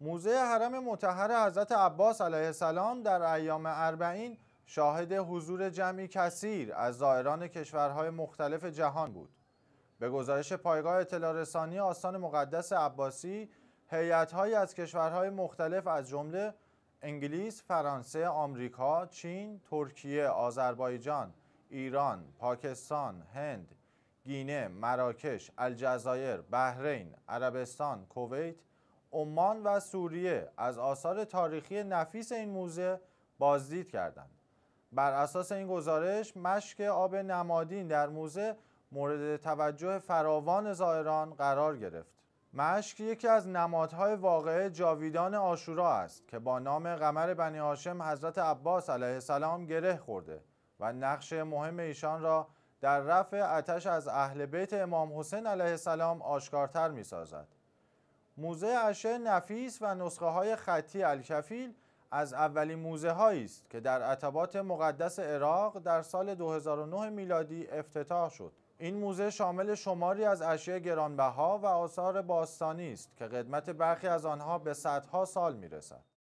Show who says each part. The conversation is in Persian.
Speaker 1: موزه حرم متحر حضرت عباس علیه السلام در ایام اربعین شاهد حضور جمعی کثیر از زائران کشورهای مختلف جهان بود. به گزارش پایگاه اطلاع رسانی آستان مقدس عباسی، هیئت‌هایی از کشورهای مختلف از جمله انگلیس، فرانسه، آمریکا، چین، ترکیه، آذربایجان، ایران، پاکستان، هند، گینه، مراکش، الجزایر، بحرین، عربستان، کویت، عمان و سوریه از آثار تاریخی نفیس این موزه بازدید کردند. بر اساس این گزارش مشک آب نمادین در موزه مورد توجه فراوان زائران قرار گرفت. مشک یکی از نمادهای واقعه جاویدان آشورا است که با نام قمر بنی هاشم حضرت عباس علیه السلام گره خورده و نقش مهم ایشان را در رفع آتش از اهل بیت امام حسین علیه السلام آشکارتر می موزه اشیاء نفیس و نسخه های خطی الکفیل از اولین موزه هایی است که در عتبات مقدس عراق در سال 2009 میلادی افتتاح شد. این موزه شامل شماری از اشیاء گرانبها و آثار باستانی است که قدمت برخی از آنها به صدها سال رسد.